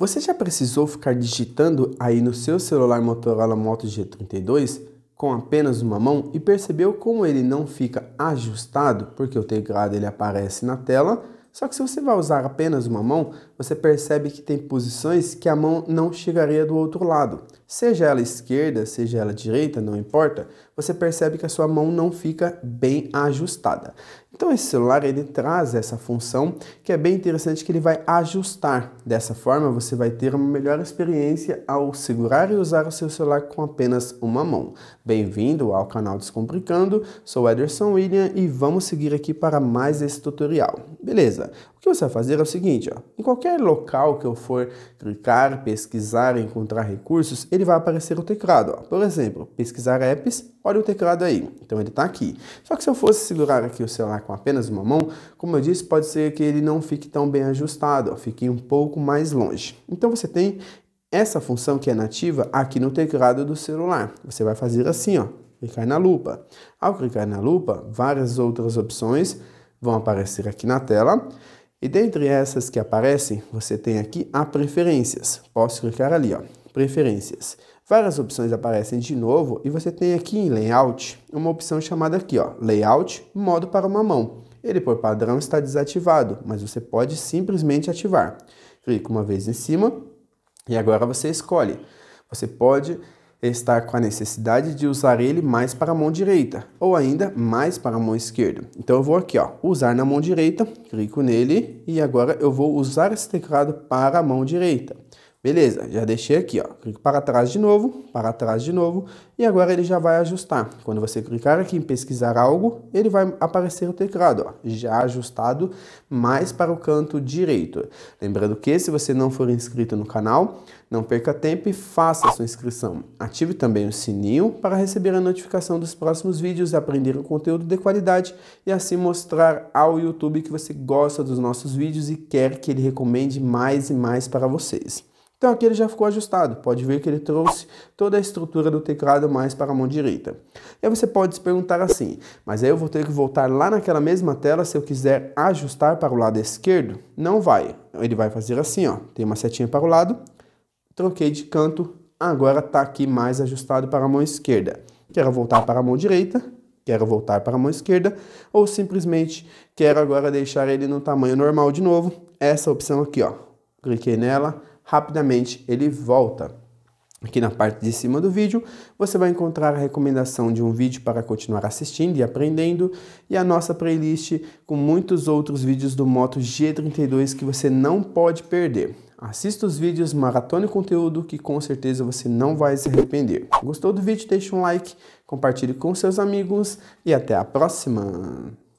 Você já precisou ficar digitando aí no seu celular Motorola Moto G32 com apenas uma mão e percebeu como ele não fica ajustado, porque o teclado ele aparece na tela só que se você vai usar apenas uma mão, você percebe que tem posições que a mão não chegaria do outro lado. Seja ela esquerda, seja ela direita, não importa, você percebe que a sua mão não fica bem ajustada. Então esse celular ele traz essa função que é bem interessante que ele vai ajustar. Dessa forma você vai ter uma melhor experiência ao segurar e usar o seu celular com apenas uma mão. Bem-vindo ao canal Descomplicando, sou Ederson William e vamos seguir aqui para mais esse tutorial. Beleza. O que você vai fazer é o seguinte, ó. Em qualquer local que eu for clicar, pesquisar, encontrar recursos, ele vai aparecer o teclado, ó. Por exemplo, pesquisar apps, olha o teclado aí. Então ele está aqui. Só que se eu fosse segurar aqui o celular com apenas uma mão, como eu disse, pode ser que ele não fique tão bem ajustado, ó. Fique um pouco mais longe. Então você tem essa função que é nativa aqui no teclado do celular. Você vai fazer assim, ó, clicar na lupa. Ao clicar na lupa, várias outras opções vão aparecer aqui na tela. E dentre essas que aparecem, você tem aqui a preferências. Posso clicar ali, ó, preferências. Várias opções aparecem de novo e você tem aqui em layout uma opção chamada aqui, ó, layout modo para uma mão. Ele por padrão está desativado, mas você pode simplesmente ativar. Clica uma vez em cima e agora você escolhe. Você pode estar com a necessidade de usar ele mais para a mão direita, ou ainda mais para a mão esquerda. Então eu vou aqui, ó, usar na mão direita, clico nele e agora eu vou usar esse teclado para a mão direita. Beleza, já deixei aqui, ó. Clico para trás de novo, para trás de novo, e agora ele já vai ajustar. Quando você clicar aqui em pesquisar algo, ele vai aparecer o teclado, ó, já ajustado mais para o canto direito. Lembrando que se você não for inscrito no canal, não perca tempo e faça a sua inscrição. Ative também o sininho para receber a notificação dos próximos vídeos, aprender um conteúdo de qualidade e assim mostrar ao YouTube que você gosta dos nossos vídeos e quer que ele recomende mais e mais para vocês. Então aqui ele já ficou ajustado, pode ver que ele trouxe toda a estrutura do teclado mais para a mão direita. E aí você pode se perguntar assim, mas aí eu vou ter que voltar lá naquela mesma tela se eu quiser ajustar para o lado esquerdo? Não vai, ele vai fazer assim ó, tem uma setinha para o lado, troquei de canto, agora está aqui mais ajustado para a mão esquerda. Quero voltar para a mão direita, quero voltar para a mão esquerda, ou simplesmente quero agora deixar ele no tamanho normal de novo, essa opção aqui ó, cliquei nela, rapidamente ele volta. Aqui na parte de cima do vídeo, você vai encontrar a recomendação de um vídeo para continuar assistindo e aprendendo e a nossa playlist com muitos outros vídeos do Moto G32 que você não pode perder. Assista os vídeos, maratone conteúdo que com certeza você não vai se arrepender. Gostou do vídeo? Deixe um like, compartilhe com seus amigos e até a próxima!